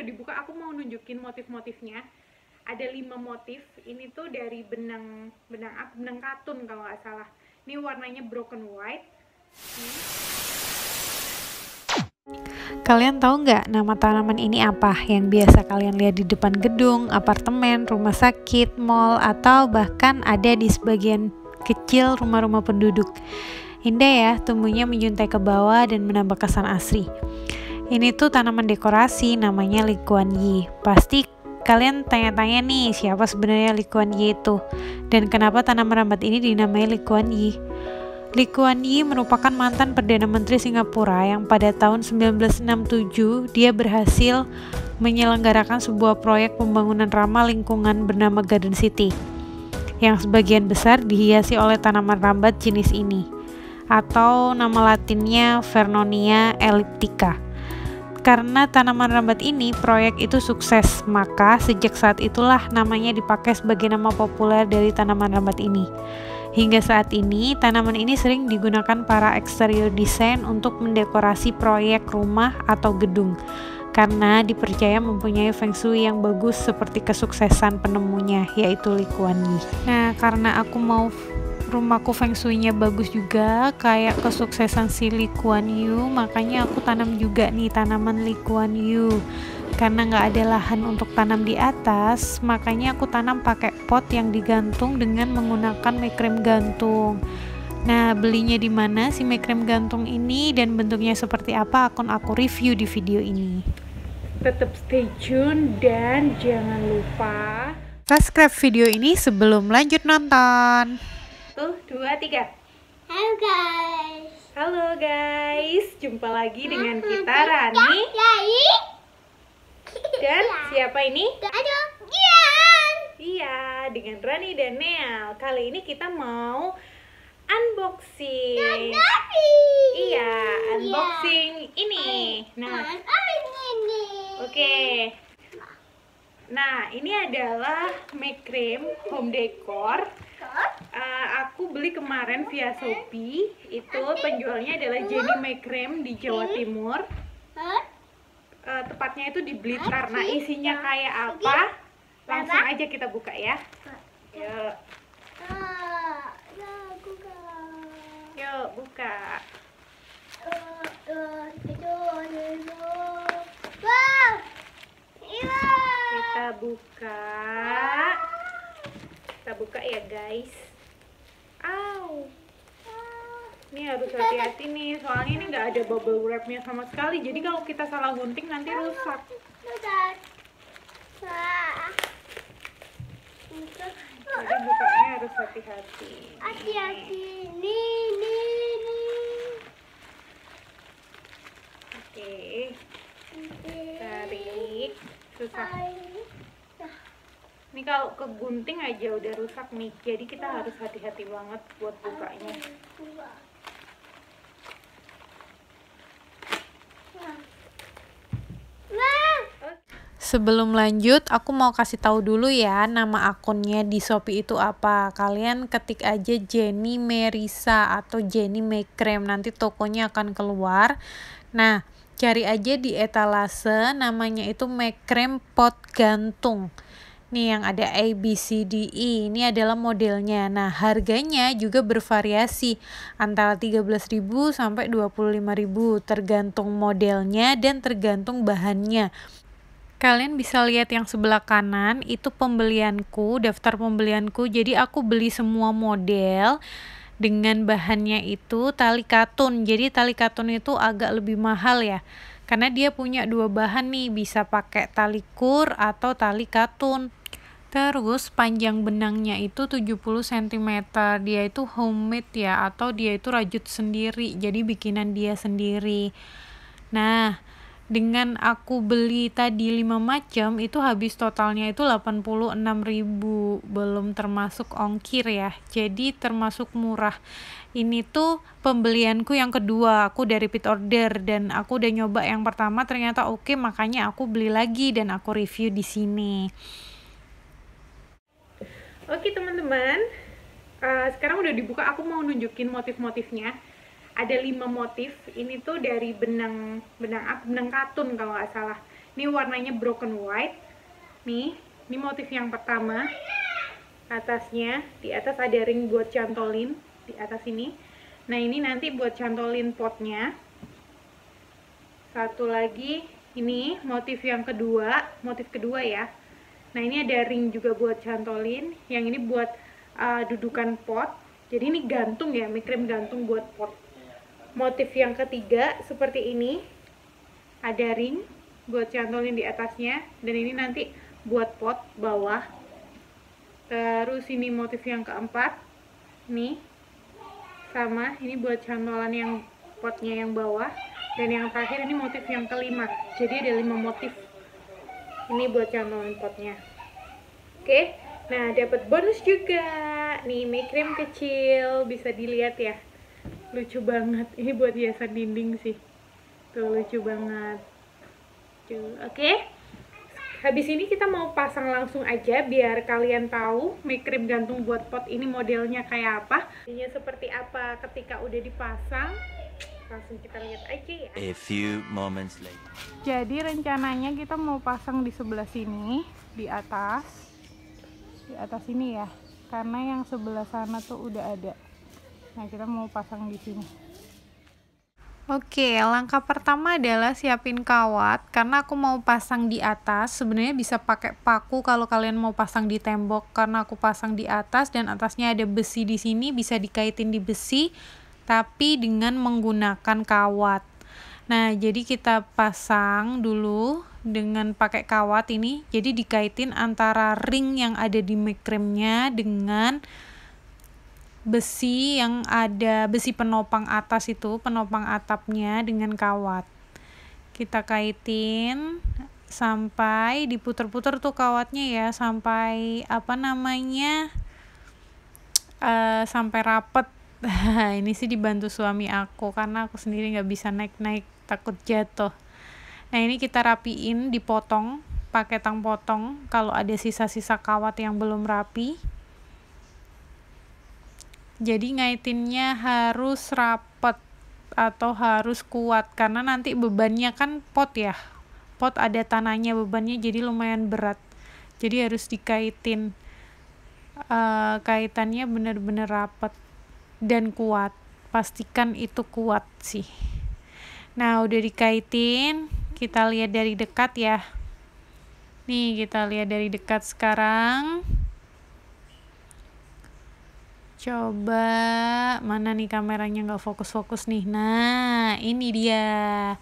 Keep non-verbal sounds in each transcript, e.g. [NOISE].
udah dibuka aku mau nunjukin motif-motifnya ada lima motif ini tuh dari benang benang apa benang katun kalau nggak salah ini warnanya broken white ini. Kalian tahu nggak nama tanaman ini apa yang biasa kalian lihat di depan gedung, apartemen, rumah sakit, mall, atau bahkan ada di sebagian kecil rumah-rumah penduduk? Indah ya, tumbuhnya menjuntai ke bawah dan menambah kesan asri. Ini tuh tanaman dekorasi namanya Li Kuan Yi. Pasti kalian tanya-tanya nih siapa sebenarnya Li Kuan Yi itu dan kenapa tanaman rambat ini dinamai Li Kuan Yi. Li Kuan Yi merupakan mantan Perdana Menteri Singapura yang pada tahun 1967 dia berhasil menyelenggarakan sebuah proyek pembangunan ramah lingkungan bernama Garden City yang sebagian besar dihiasi oleh tanaman rambat jenis ini atau nama latinnya Vernonia elliptica. Karena tanaman rambat ini, proyek itu sukses, maka sejak saat itulah namanya dipakai sebagai nama populer dari tanaman rambat ini. Hingga saat ini, tanaman ini sering digunakan para eksterior desain untuk mendekorasi proyek rumah atau gedung karena dipercaya mempunyai feng shui yang bagus seperti kesuksesan penemunya yaitu Li Kuan Yi. Nah, karena aku mau rumahku feng shui-nya bagus juga kayak kesuksesan si Li Kuan Yu makanya aku tanam juga nih tanaman Li Kuan Yu karena nggak ada lahan untuk tanam di atas makanya aku tanam pakai pot yang digantung dengan menggunakan mekrem gantung Nah, belinya di mana si mekrem gantung ini dan bentuknya seperti apa akan aku review di video ini. Tetap stay tune dan jangan lupa subscribe video ini sebelum lanjut nonton. Satu, dua, tiga Halo guys Halo guys Jumpa lagi dengan kita Rani Dan siapa ini? ada Gian Iya, dengan Rani dan Neal Kali ini kita mau unboxing iya, iya, unboxing ini Nah, Oke okay. Nah, ini adalah make cream home decor beli kemarin via Shopee itu penjualnya adalah Jenny Mekrem di Jawa Timur uh, tepatnya itu di Blitar nah isinya iya. kayak apa langsung aja kita buka ya iya. yuk ah, ya, yuk buka eh, eh, kita buka ah. kita buka ya guys ini iya, harus hati-hati nih soalnya ini nggak ada bubble wrapnya sama sekali jadi kalau kita salah gunting nanti rusak jadi bukanya harus hati-hati hati-hati ini ini ini oke tarik susah ini kalau kegunting aja udah rusak nih jadi kita harus hati-hati banget buat bukanya Sebelum lanjut, aku mau kasih tahu dulu ya nama akunnya di Shopee itu apa. Kalian ketik aja Jenny Merisa atau Jenny Make Cream nanti tokonya akan keluar. Nah, cari aja di etalase, namanya itu Make Cream Pot Gantung. Nih yang ada A, B, C, D, E ini adalah modelnya. Nah harganya juga bervariasi antara 13.000 sampai 25.000 tergantung modelnya dan tergantung bahannya. Kalian bisa lihat yang sebelah kanan itu pembelianku, daftar pembelianku. Jadi aku beli semua model dengan bahannya itu tali katun. Jadi tali katun itu agak lebih mahal ya karena dia punya dua bahan nih bisa pakai tali kur atau tali katun Terus panjang benangnya itu 70 cm. Dia itu homemade ya atau dia itu rajut sendiri. Jadi bikinan dia sendiri. Nah, dengan aku beli tadi 5 macam itu habis totalnya itu 86.000 belum termasuk ongkir ya jadi termasuk murah ini tuh pembelianku yang kedua aku dari repeat order dan aku udah nyoba yang pertama ternyata oke okay, makanya aku beli lagi dan aku review di sini oke teman-teman uh, sekarang udah dibuka aku mau nunjukin motif-motifnya ada lima motif ini tuh dari benang benang apa benang katun kalau nggak salah ini warnanya broken white nih ini motif yang pertama atasnya di atas ada ring buat cantolin di atas ini nah ini nanti buat cantolin potnya satu lagi ini motif yang kedua motif kedua ya nah ini ada ring juga buat cantolin yang ini buat uh, dudukan pot jadi ini gantung ya mikrim gantung buat pot motif yang ketiga seperti ini ada ring buat cantolin di atasnya dan ini nanti buat pot bawah terus ini motif yang keempat nih sama ini buat cantolan yang potnya yang bawah dan yang terakhir ini motif yang kelima jadi ada lima motif ini buat cantolan potnya oke nah dapat bonus juga nih make cream kecil bisa dilihat ya lucu banget [LAUGHS] ini buat hiasan dinding sih tuh lucu banget oke okay? habis ini kita mau pasang langsung aja biar kalian tahu make cream gantung buat pot ini modelnya kayak apa ini seperti apa ketika udah dipasang langsung kita lihat aja ya A few moments later. jadi rencananya kita mau pasang di sebelah sini di atas di atas ini ya karena yang sebelah sana tuh udah ada nah kita mau pasang di sini Oke, langkah pertama adalah siapin kawat karena aku mau pasang di atas. Sebenarnya bisa pakai paku kalau kalian mau pasang di tembok karena aku pasang di atas dan atasnya ada besi di sini bisa dikaitin di besi tapi dengan menggunakan kawat. Nah, jadi kita pasang dulu dengan pakai kawat ini. Jadi dikaitin antara ring yang ada di mikremnya dengan besi yang ada besi penopang atas itu, penopang atapnya dengan kawat. Kita kaitin sampai diputer-puter tuh kawatnya ya sampai apa namanya uh, sampai rapet [LAUGHS] ini sih dibantu suami aku karena aku sendiri nggak bisa naik-naik takut jatuh nah ini kita rapiin dipotong pakai tang potong kalau ada sisa-sisa kawat yang belum rapi jadi ngaitinnya harus rapet atau harus kuat karena nanti bebannya kan pot ya pot ada tanahnya bebannya jadi lumayan berat jadi harus dikaitin uh, kaitannya benar-benar rapet dan kuat pastikan itu kuat sih nah udah dikaitin kita lihat dari dekat ya nih kita lihat dari dekat sekarang Coba mana nih kameranya nggak fokus-fokus nih. Nah, ini dia.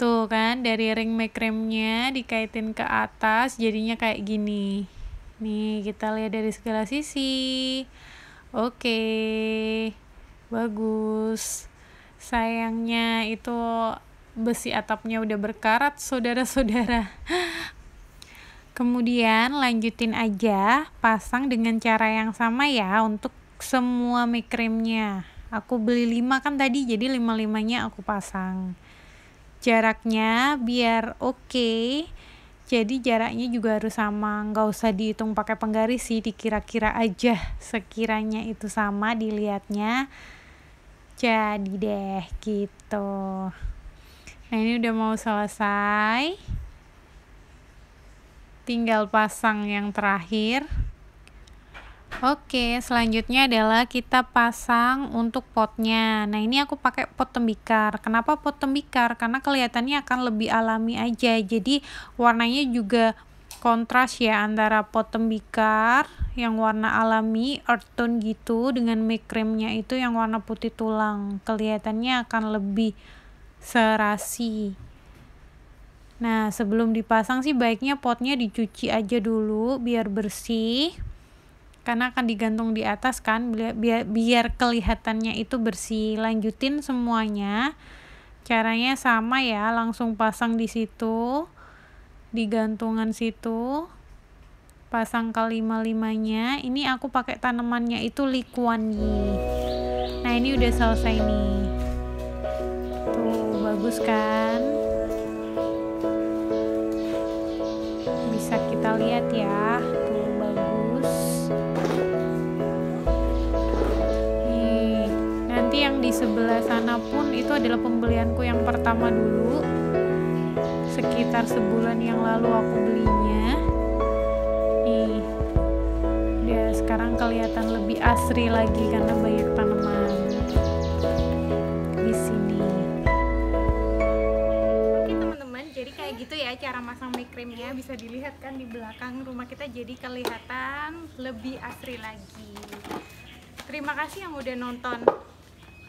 Tuh kan dari ring macramnya dikaitin ke atas jadinya kayak gini. Nih, kita lihat dari segala sisi. Oke. Bagus. Sayangnya itu besi atapnya udah berkarat, saudara-saudara. Kemudian lanjutin aja, pasang dengan cara yang sama ya untuk semua make creamnya aku beli 5 kan tadi jadi 5 limanya aku pasang jaraknya biar oke okay, jadi jaraknya juga harus sama nggak usah dihitung pakai penggaris sih dikira-kira aja sekiranya itu sama dilihatnya jadi deh gitu nah ini udah mau selesai tinggal pasang yang terakhir Oke, selanjutnya adalah kita pasang untuk potnya. Nah, ini aku pakai pot tembikar. Kenapa pot tembikar? Karena kelihatannya akan lebih alami aja. Jadi, warnanya juga kontras ya antara pot tembikar yang warna alami, earth tone gitu, dengan make creamnya itu yang warna putih tulang. Kelihatannya akan lebih serasi. Nah, sebelum dipasang sih baiknya potnya dicuci aja dulu biar bersih karena akan digantung di atas kan biar, biar kelihatannya itu bersih lanjutin semuanya caranya sama ya langsung pasang di situ di gantungan situ pasang kelima limanya ini aku pakai tanamannya itu likuan nah ini udah selesai nih tuh bagus kan bisa kita lihat ya sebelah sana pun itu adalah pembelianku yang pertama dulu sekitar sebulan yang lalu aku belinya nih dia sekarang kelihatan lebih asri lagi karena banyak tanaman di sini oke teman-teman jadi kayak gitu ya cara masang make creamnya bisa dilihat kan di belakang rumah kita jadi kelihatan lebih asri lagi Terima kasih yang udah nonton.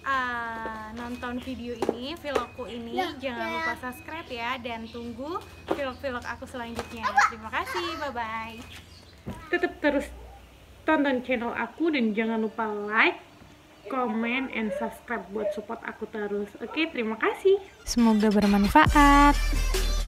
Ah, nonton video ini, vlogku ini. Ya, jangan ya. lupa subscribe ya dan tunggu vlog-vlog aku selanjutnya. Terima kasih, bye-bye. Tetap terus tonton channel aku dan jangan lupa like, comment, and subscribe buat support aku terus. Oke, okay, terima kasih. Semoga bermanfaat.